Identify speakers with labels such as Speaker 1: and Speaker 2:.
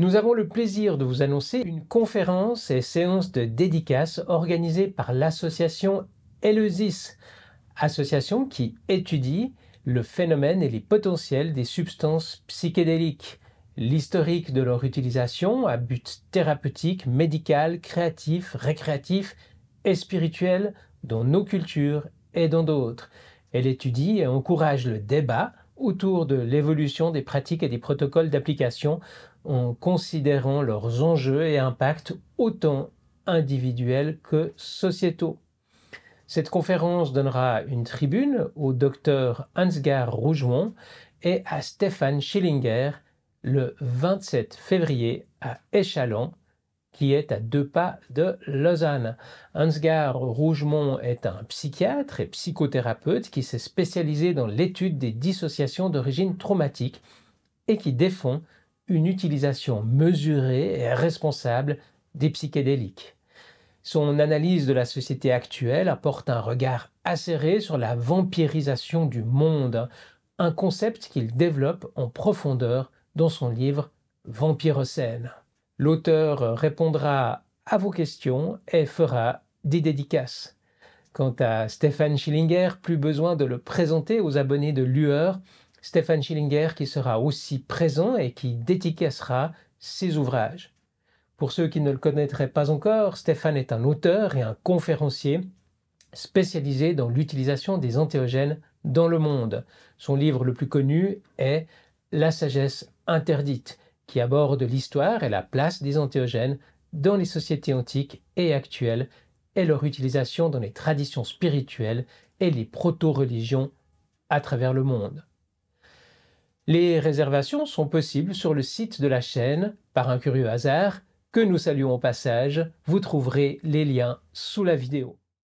Speaker 1: Nous avons le plaisir de vous annoncer une conférence et séance de dédicace organisée par l'association Eleusis, association qui étudie le phénomène et les potentiels des substances psychédéliques, l'historique de leur utilisation à but thérapeutique, médical, créatif, récréatif et spirituel dans nos cultures et dans d'autres. Elle étudie et encourage le débat autour de l'évolution des pratiques et des protocoles d'application en considérant leurs enjeux et impacts autant individuels que sociétaux. Cette conférence donnera une tribune au docteur Hansgar Rougemont et à Stéphane Schillinger le 27 février à Échalon qui est à deux pas de Lausanne. Hansgar Rougemont est un psychiatre et psychothérapeute qui s'est spécialisé dans l'étude des dissociations d'origine traumatique et qui défend une utilisation mesurée et responsable des psychédéliques. Son analyse de la société actuelle apporte un regard acéré sur la vampirisation du monde, un concept qu'il développe en profondeur dans son livre Vampirocène. L'auteur euh, répondra à vos questions et fera des dédicaces. Quant à Stéphane Schillinger, plus besoin de le présenter aux abonnés de Lueur. Stéphane Schillinger qui sera aussi présent et qui dédicacera ses ouvrages. Pour ceux qui ne le connaîtraient pas encore, Stéphane est un auteur et un conférencier spécialisé dans l'utilisation des antéogènes dans le monde. Son livre le plus connu est La sagesse interdite qui aborde l'histoire et la place des antéogènes dans les sociétés antiques et actuelles et leur utilisation dans les traditions spirituelles et les proto-religions à travers le monde. Les réservations sont possibles sur le site de la chaîne par un curieux hasard que nous saluons au passage. Vous trouverez les liens sous la vidéo.